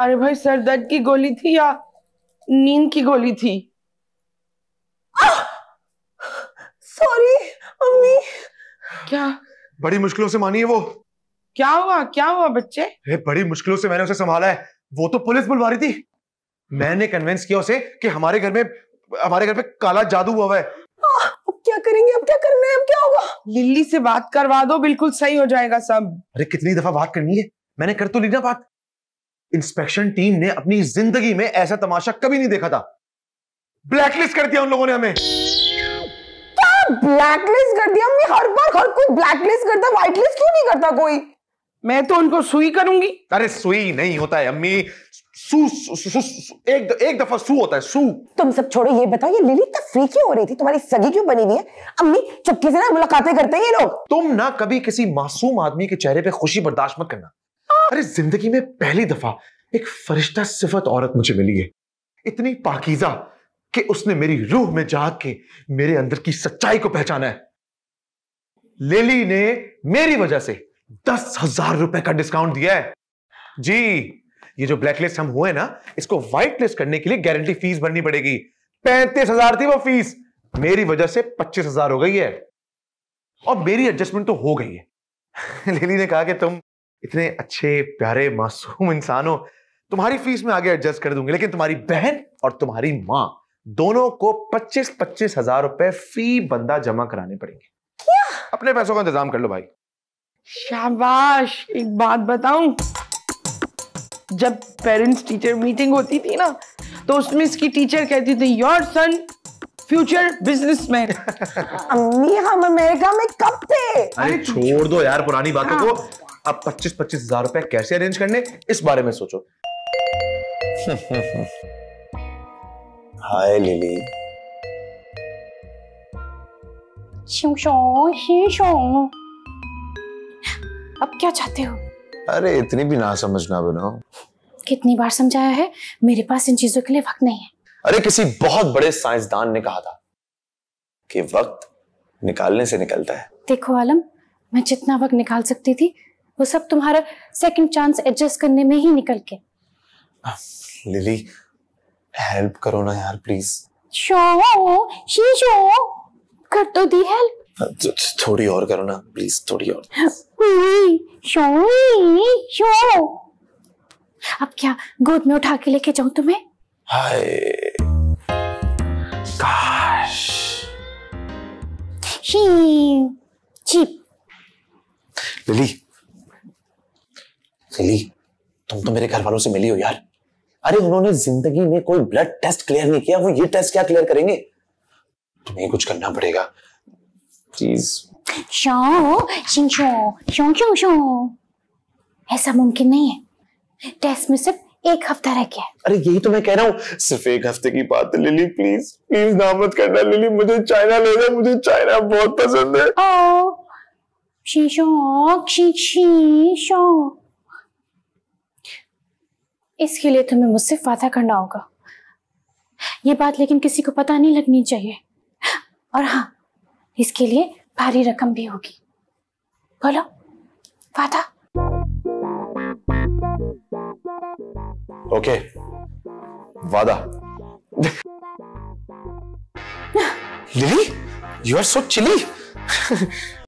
अरे भाई सर दर्द की गोली थी या नींद की गोली थी सॉरी मम्मी क्या बड़ी मुश्किलों से मानी है वो क्या हुआ क्या हुआ बच्चे अरे बड़ी मुश्किलों से मैंने उसे संभाला है वो तो पुलिस बुलवा रही थी मैंने कन्विंस किया उसे कि हमारे घर में हमारे घर पे काला जादू हुआ है क्या करेंगे अब क्या करना है अब क्या होगा लिल्ली से बात करवा दो बिल्कुल सही हो जाएगा सब अरे कितनी दफा बात करनी है मैंने कर तो ली ना बात इंस्पेक्शन टीम ने अपनी जिंदगी में ऐसा तमाशा कभी नहीं देखा था ब्लैकलिस्ट कर दिया उन लोगों ने हमें क्या ब्लैकलिस्ट कर दिया हमने हर बार हर कोई ब्लैकलिस्ट करता व्हाइटलिस्ट क्यों नहीं करता कोई मैं तो उनको सुई करूंगी अरे सुई नहीं होता है अम्मी सु, सु, सु, सु, सु, एक द, एक दफा सु होता है सु तुम सब छोड़ो ये बताओ ये लिली इतना फ्री क्यों हो रही थी तुम्हारी सगी क्यों बनी हुई है अम्मी चुपके से ना मुलाकातें करते हैं ये लोग तुम ना कभी किसी मासूम आदमी के चेहरे पे खुशी बर्दाश्त मत करना अरे जिंदगी में पहली दफा एक फरिश्ता सिफत औरत मुझे मिली है इतनी पाकिजा कि उसने मेरी रूह में जाग के मेरे अंदर की सच्चाई को पहचाना है लेली ने मेरी वजह से दस हजार रुपए का डिस्काउंट दिया है जी ये जो ब्लैकलिस्ट हम हुए ना इसको व्हाइट लिस्ट करने के लिए गारंटी फीस भरनी पड़ेगी पैंतीस हजार थी वो फीस मेरी वजह से पच्चीस हजार हो गई है और मेरी एडजस्टमेंट तो हो गई है लेली ने कहा कि तुम इतने अच्छे प्यारे मासूम इंसान हो तुम्हारी फीस में आगे एडजस्ट कर दूंगी लेकिन तुम्हारी बहन और तुम्हारी माँ दोनों को पच्चीस पच्चीस हजार रुपए फी बंदा जमा कराने पड़ेंगे क्या? अपने पैसों का इंतजाम कर लो भाई शाबाश एक बात बताऊं जब पेरेंट्स टीचर मीटिंग होती थी ना तो उसमें इसकी टीचर कहती थी योर सन फ्यूचर बिजनेसमैन अम्मी हम अमेरिका में कब थे अरे छोड़ दो यार पुरानी बातों हाँ। को आप पच्चीस पच्चीस हजार रुपए कैसे अरेंज करने इस बारे में सोचो हाय लिली अब क्या चाहते हो अरे इतनी भी ना समझना बनो कितनी बार समझाया है मेरे पास इन चीजों के लिए वक्त नहीं है अरे किसी बहुत बड़े साइंसदान ने कहा था कि वक्त निकालने से निकलता है देखो आलम मैं जितना वक्त निकाल सकती थी वो सब तुम्हारा सेकंड चांस एडजस्ट करने में ही निकल के लिली हाँ, हेल्प करो ना यार प्लीज शो शी शो कर तो दी हेल्प हाँ, तो, तो, थोड़ी और करो ना प्लीज थोड़ी और शो शो अब क्या गोद में उठा के लेके जाऊं तुम्हें हाय काश शी चीप लिली सिली तुम तो मेरे घर वालों से मिली हो यार अरे उन्होंने जिंदगी में कोई ब्लड टेस्ट क्लियर नहीं किया वो ये टेस्ट क्या क्लियर करेंगे तुम्हें कुछ करना पड़ेगा प्लीज ऐसा मुमकिन नहीं है टेस्ट में सिर्फ एक हफ्ता रह गया अरे यही तो मैं कह रहा हूँ सिर्फ एक हफ्ते की बात है लिली प्लीज प्लीज ना मत करना लिली मुझे चाइना ले जाए मुझे चाइना बहुत पसंद है ओ, शीशो, शीशो, इसके लिए तुम्हें मुझसे वादा करना होगा ये बात लेकिन किसी को पता नहीं लगनी चाहिए और हाँ इसके लिए भारी रकम भी होगी बोलो वादा ओके वादा हाँ। Lily you are so chilli